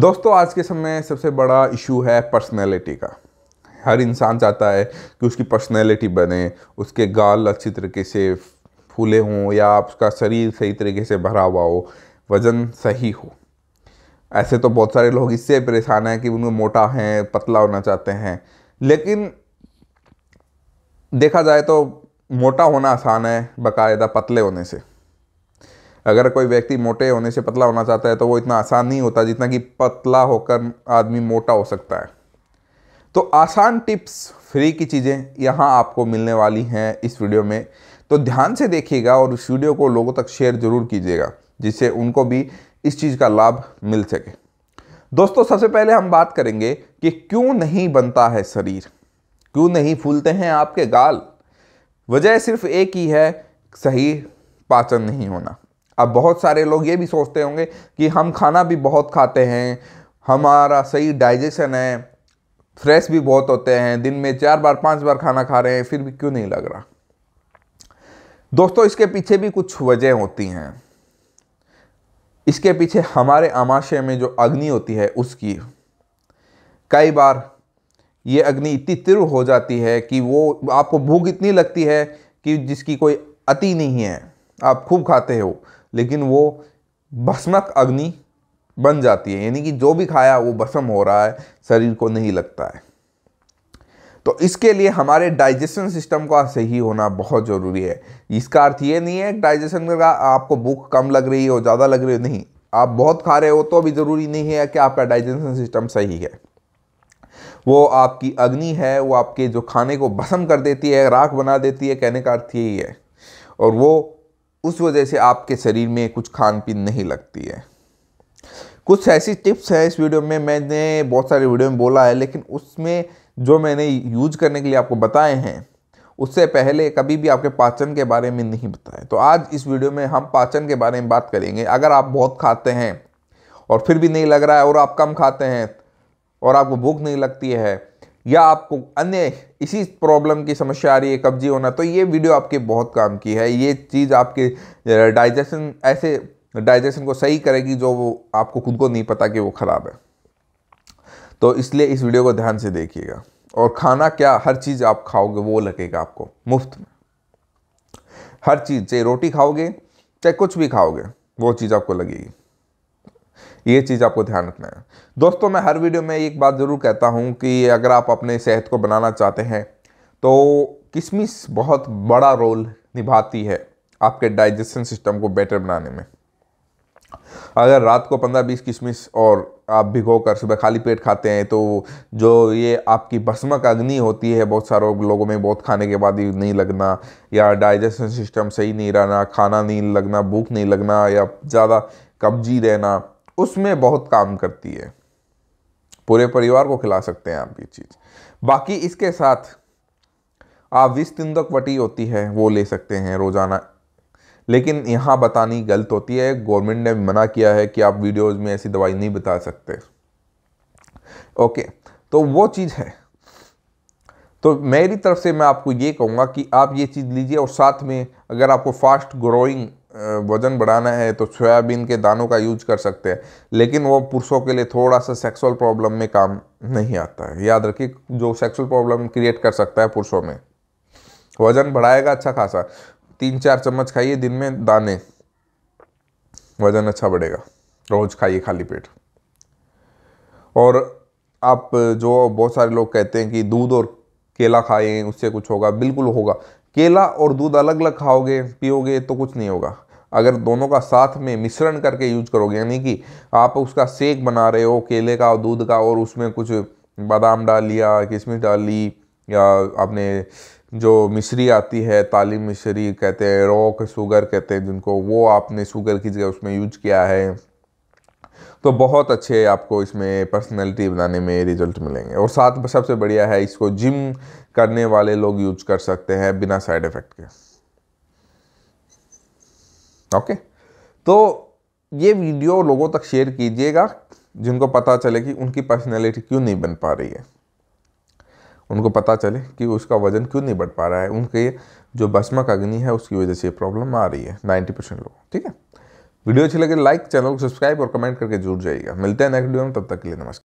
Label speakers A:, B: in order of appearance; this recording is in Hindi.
A: दोस्तों आज के समय सबसे बड़ा इशू है पर्सनैलिटी का हर इंसान चाहता है कि उसकी पर्सनैलिटी बने उसके गाल अच्छी तरीके से फूले हों या उसका शरीर सही तरीके से भरा हुआ हो वज़न सही हो ऐसे तो बहुत सारे लोग इससे परेशान हैं कि उनमें मोटा हैं पतला होना चाहते हैं लेकिन देखा जाए तो मोटा होना आसान है बाकायदा पतले होने से अगर कोई व्यक्ति मोटे होने से पतला होना चाहता है तो वो इतना आसान नहीं होता जितना कि पतला होकर आदमी मोटा हो सकता है तो आसान टिप्स फ्री की चीज़ें यहाँ आपको मिलने वाली हैं इस वीडियो में तो ध्यान से देखिएगा और उस वीडियो को लोगों तक शेयर ज़रूर कीजिएगा जिससे उनको भी इस चीज़ का लाभ मिल सके दोस्तों सबसे पहले हम बात करेंगे कि क्यों नहीं बनता है शरीर क्यों नहीं फूलते हैं आपके गाल वजह सिर्फ एक ही है सही पाचन नहीं होना अब बहुत सारे लोग ये भी सोचते होंगे कि हम खाना भी बहुत खाते हैं हमारा सही डाइजेशन है फ्रेश भी बहुत होते हैं दिन में चार बार पांच बार खाना खा रहे हैं फिर भी क्यों नहीं लग रहा दोस्तों इसके पीछे भी कुछ वजह होती हैं इसके पीछे हमारे आमाशय में जो अग्नि होती है उसकी कई बार ये अग्नि इतनी तीव्र हो जाती है कि वो आपको भूख इतनी लगती है कि जिसकी कोई अति नहीं है आप खूब खाते हो लेकिन वो भस्मक अग्नि बन जाती है यानी कि जो भी खाया वो भस्म हो रहा है शरीर को नहीं लगता है तो इसके लिए हमारे डाइजेशन सिस्टम का सही होना बहुत ज़रूरी है इसका अर्थ ये नहीं है डाइजेशन का आपको भूख कम लग रही हो ज़्यादा लग रही हो नहीं आप बहुत खा रहे हो तो भी ज़रूरी नहीं है कि आपका डाइजेशन सिस्टम सही है वो आपकी अग्नि है वो आपके जो खाने को भस्म कर देती है राख बना देती है कहने का अर्थ यही है और वो उस वजह से आपके शरीर में कुछ खान पीन नहीं लगती है कुछ ऐसी टिप्स है इस वीडियो में मैंने बहुत सारे वीडियो में बोला है लेकिन उसमें जो मैंने यूज करने के लिए आपको बताए हैं उससे पहले कभी भी आपके पाचन के बारे में नहीं बताएं तो आज इस वीडियो में हम पाचन के बारे में बात करेंगे अगर आप बहुत खाते हैं और फिर भी नहीं लग रहा है और आप कम खाते हैं और आपको भूख नहीं लगती है या आपको अन्य इसी प्रॉब्लम की समस्या आ रही है कब्जी होना तो ये वीडियो आपके बहुत काम की है ये चीज़ आपके डाइजेशन ऐसे डाइजेशन को सही करेगी जो वो आपको खुद को नहीं पता कि वो ख़राब है तो इसलिए इस वीडियो को ध्यान से देखिएगा और खाना क्या हर चीज़ आप खाओगे वो लगेगा आपको मुफ्त में हर चीज़ चाहे रोटी खाओगे चाहे कुछ भी खाओगे वो चीज़ आपको लगेगी ये चीज़ आपको ध्यान रखना है दोस्तों मैं हर वीडियो में एक बात ज़रूर कहता हूँ कि अगर आप अपने सेहत को बनाना चाहते हैं तो किशमिश बहुत बड़ा रोल निभाती है आपके डाइजेशन सिस्टम को बेटर बनाने में अगर रात को पंद्रह बीस किशमिश और आप भिगो कर सुबह खाली पेट खाते हैं तो जो ये आपकी भस्मक अग्नि होती है बहुत सारे लोगों में बहुत खाने के बाद नहीं लगना या डाइजेशन सिस्टम सही नहीं रहना खाना नहीं लगना भूख नहीं लगना या ज़्यादा कब्जी रहना उसमें बहुत काम करती है पूरे परिवार को खिला सकते हैं आप ये चीज़ बाकी इसके साथ आप विष तिंदक वटी होती है वो ले सकते हैं रोज़ाना लेकिन यहाँ बतानी गलत होती है गवर्नमेंट ने मना किया है कि आप वीडियोस में ऐसी दवाई नहीं बता सकते ओके तो वो चीज़ है तो मेरी तरफ से मैं आपको ये कहूँगा कि आप ये चीज़ लीजिए और साथ में अगर आपको फास्ट ग्रोइंग वज़न बढ़ाना है तो सोयाबीन के दानों का यूज कर सकते हैं लेकिन वो पुरुषों के लिए थोड़ा सा सेक्सुअल प्रॉब्लम में काम नहीं आता है याद रखिए जो सेक्सुअल प्रॉब्लम क्रिएट कर सकता है पुरुषों में वज़न बढ़ाएगा अच्छा खासा तीन चार चम्मच खाइए दिन में दाने वज़न अच्छा बढ़ेगा रोज़ खाइए खाली पेट और आप जो बहुत सारे लोग कहते हैं कि दूध और केला खाएं उससे कुछ होगा बिल्कुल होगा केला और दूध अलग अलग खाओगे पियोगे तो कुछ नहीं होगा अगर दोनों का साथ में मिश्रण करके यूज करोगे यानी कि आप उसका सेक बना रहे हो केले का और दूध का और उसमें कुछ बादाम डाल लिया किशमिश डाल ली या आपने जो मिश्री आती है ताली मिश्री कहते हैं रोक शुगर कहते हैं जिनको वो आपने शुगर की जगह उसमें यूज किया है तो बहुत अच्छे आपको इसमें पर्सनैलिटी बनाने में रिजल्ट मिलेंगे और साथ सबसे बढ़िया है इसको जिम करने वाले लोग यूज कर सकते हैं बिना साइड इफ़ेक्ट के ओके तो ये वीडियो लोगों तक शेयर कीजिएगा जिनको पता चले कि उनकी पर्सनैलिटी क्यों नहीं बन पा रही है उनको पता चले कि उसका वज़न क्यों नहीं बढ़ पा रहा है उनके जो भस्मक अग्नि है उसकी वजह से प्रॉब्लम आ रही है नाइन्टी परसेंट लोग ठीक है वीडियो अच्छी लगे लाइक चैनल को सब्सक्राइब और कमेंट करके जुड़ जाइएगा मिलते हैं नेक्स्ट वीडियो में तब तक के लिए नमस्कार